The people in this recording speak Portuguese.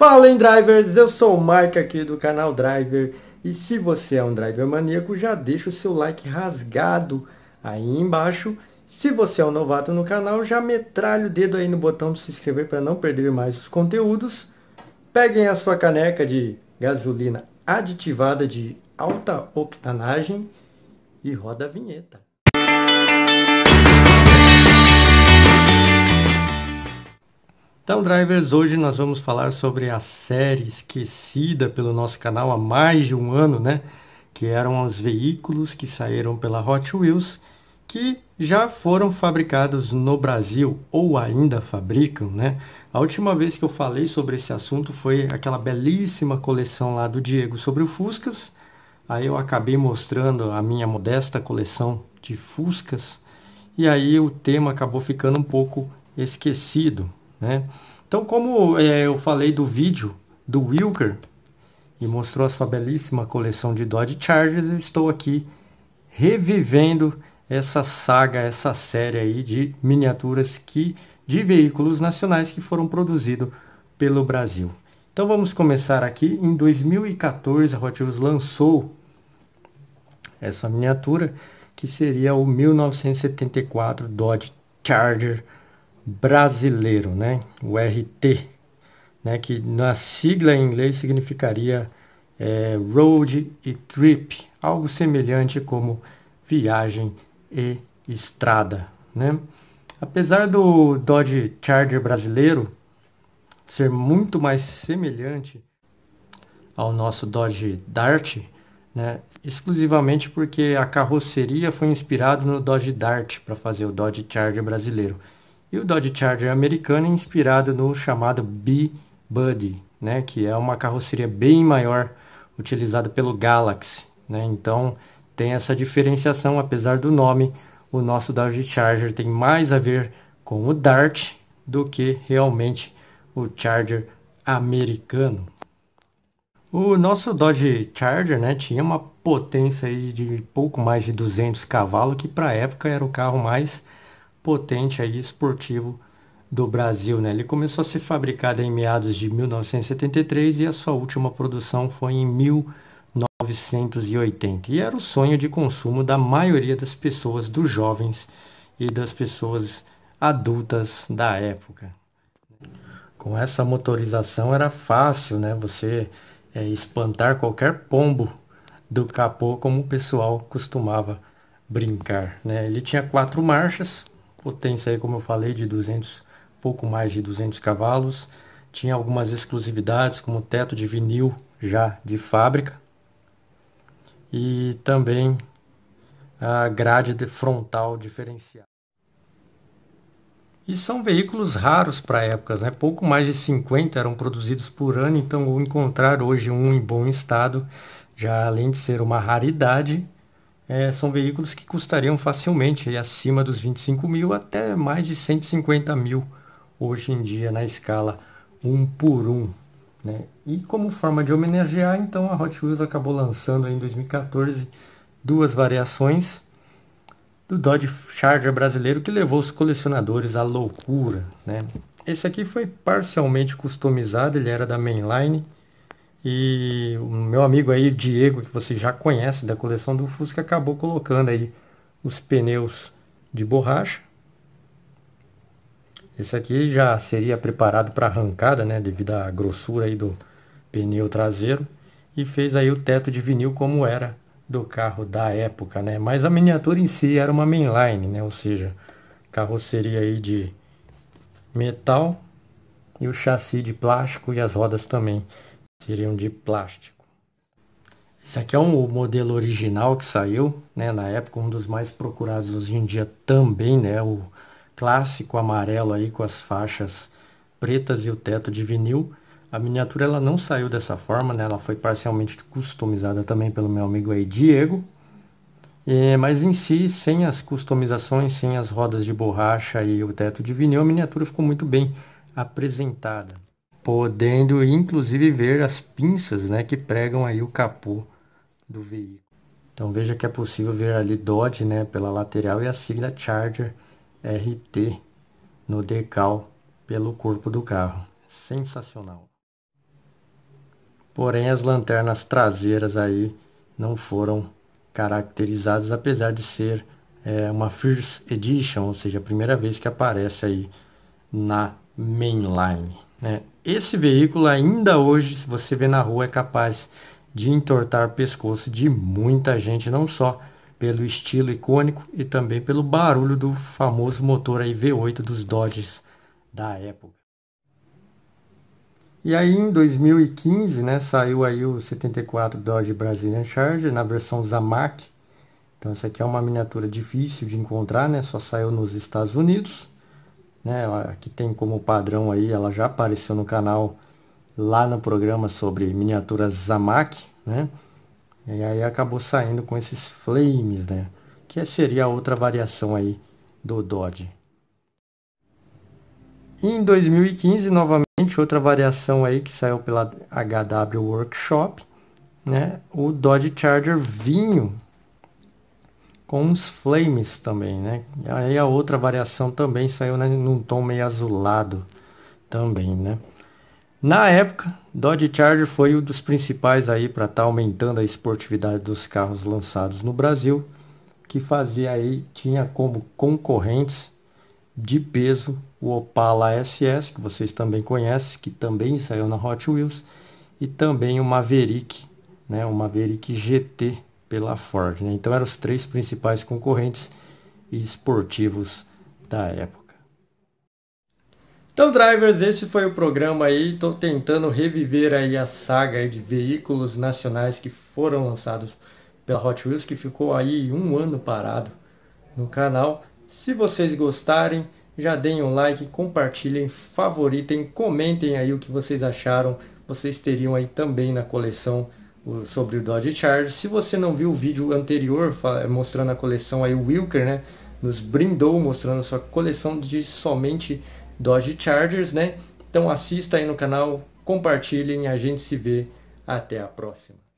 Fala em drivers, eu sou o Mike aqui do canal Driver e se você é um driver maníaco já deixa o seu like rasgado aí embaixo. Se você é um novato no canal já metralha o dedo aí no botão de se inscrever para não perder mais os conteúdos. Peguem a sua caneca de gasolina aditivada de alta octanagem e roda a vinheta. Então, drivers, hoje nós vamos falar sobre a série esquecida pelo nosso canal há mais de um ano, né? Que eram os veículos que saíram pela Hot Wheels, que já foram fabricados no Brasil ou ainda fabricam, né? A última vez que eu falei sobre esse assunto foi aquela belíssima coleção lá do Diego sobre o Fuscas. Aí eu acabei mostrando a minha modesta coleção de Fuscas e aí o tema acabou ficando um pouco esquecido, né? Então, como é, eu falei do vídeo do Wilker, e mostrou a sua belíssima coleção de Dodge Chargers, eu estou aqui revivendo essa saga, essa série aí de miniaturas que, de veículos nacionais que foram produzidos pelo Brasil. Então vamos começar aqui. Em 2014, a Hot Wheels lançou essa miniatura, que seria o 1974 Dodge Charger brasileiro, né? o RT, né? que na sigla em inglês significaria é, road e trip, algo semelhante como viagem e estrada. Né? Apesar do Dodge Charger brasileiro ser muito mais semelhante ao nosso Dodge Dart, né? exclusivamente porque a carroceria foi inspirada no Dodge Dart para fazer o Dodge Charger brasileiro. E o Dodge Charger é americano inspirado no chamado B-Buddy, né, que é uma carroceria bem maior utilizada pelo Galaxy. Né? Então tem essa diferenciação, apesar do nome, o nosso Dodge Charger tem mais a ver com o Dart do que realmente o Charger americano. O nosso Dodge Charger né, tinha uma potência de pouco mais de 200 cavalos, que para a época era o carro mais potente aí esportivo do Brasil. Né? Ele começou a ser fabricado em meados de 1973 e a sua última produção foi em 1980. E era o sonho de consumo da maioria das pessoas, dos jovens e das pessoas adultas da época. Com essa motorização era fácil né? você é, espantar qualquer pombo do capô, como o pessoal costumava brincar. Né? Ele tinha quatro marchas, potência aí, como eu falei, de 200, pouco mais de 200 cavalos. Tinha algumas exclusividades, como teto de vinil já de fábrica. E também a grade frontal diferenciada. E são veículos raros para épocas, né? Pouco mais de 50 eram produzidos por ano, então encontrar hoje um em bom estado, já além de ser uma raridade, é, são veículos que custariam facilmente acima dos 25 mil até mais de 150 mil hoje em dia na escala um por um. Né? E como forma de homenagear, então a Hot Wheels acabou lançando em 2014 duas variações do Dodge Charger brasileiro que levou os colecionadores à loucura. Né? Esse aqui foi parcialmente customizado, ele era da Mainline e o meu amigo aí, Diego, que você já conhece da coleção do Fusca, acabou colocando aí os pneus de borracha. Esse aqui já seria preparado para arrancada, né, devido à grossura aí do pneu traseiro. E fez aí o teto de vinil como era do carro da época, né? Mas a miniatura em si era uma mainline, né? Ou seja, carroceria aí de metal e o chassi de plástico e as rodas também seriam de plástico. Esse aqui é um modelo original que saiu, né, na época, um dos mais procurados hoje em dia também, né, o clássico amarelo aí com as faixas pretas e o teto de vinil. A miniatura ela não saiu dessa forma, né, ela foi parcialmente customizada também pelo meu amigo aí, Diego. É, mas em si, sem as customizações, sem as rodas de borracha e o teto de vinil, a miniatura ficou muito bem apresentada podendo inclusive ver as pinças né, que pregam aí o capô do veículo. Então veja que é possível ver ali Dodge né, pela lateral e a sigla Charger RT no decal pelo corpo do carro. Sensacional. Porém as lanternas traseiras aí não foram caracterizadas, apesar de ser é, uma First Edition, ou seja, a primeira vez que aparece aí na mainline. Né? Esse veículo ainda hoje, se você vê na rua, é capaz de entortar o pescoço de muita gente, não só pelo estilo icônico e também pelo barulho do famoso motor aí V8 dos Dodges da época. E aí em 2015, né, saiu aí o 74 Dodge Brazilian Charger na versão Zamac. Então essa aqui é uma miniatura difícil de encontrar, né, só saiu nos Estados Unidos né? tem como padrão aí, ela já apareceu no canal lá no programa sobre miniaturas Zamak, né? E aí acabou saindo com esses flames, né? Que seria a outra variação aí do Dodge. Em 2015, novamente, outra variação aí que saiu pela HW Workshop, né? O Dodge Charger Vinho, com uns flames também, né? Aí a outra variação também saiu né, num tom meio azulado também, né? Na época, Dodge Charger foi um dos principais aí para estar tá aumentando a esportividade dos carros lançados no Brasil, que fazia aí tinha como concorrentes de peso o Opala SS, que vocês também conhecem, que também saiu na Hot Wheels, e também o Maverick, né, o Maverick GT, pela Ford. Né? Então eram os três principais concorrentes esportivos da época. Então, drivers, esse foi o programa aí. Estou tentando reviver aí a saga de veículos nacionais que foram lançados pela Hot Wheels, que ficou aí um ano parado no canal. Se vocês gostarem, já deem um like, compartilhem, favoritem, comentem aí o que vocês acharam. Vocês teriam aí também na coleção sobre o Dodge Charger. Se você não viu o vídeo anterior mostrando a coleção aí, o Wilker, né, nos brindou mostrando a sua coleção de somente Dodge Chargers, né? Então assista aí no canal, compartilhem, a gente se vê, até a próxima.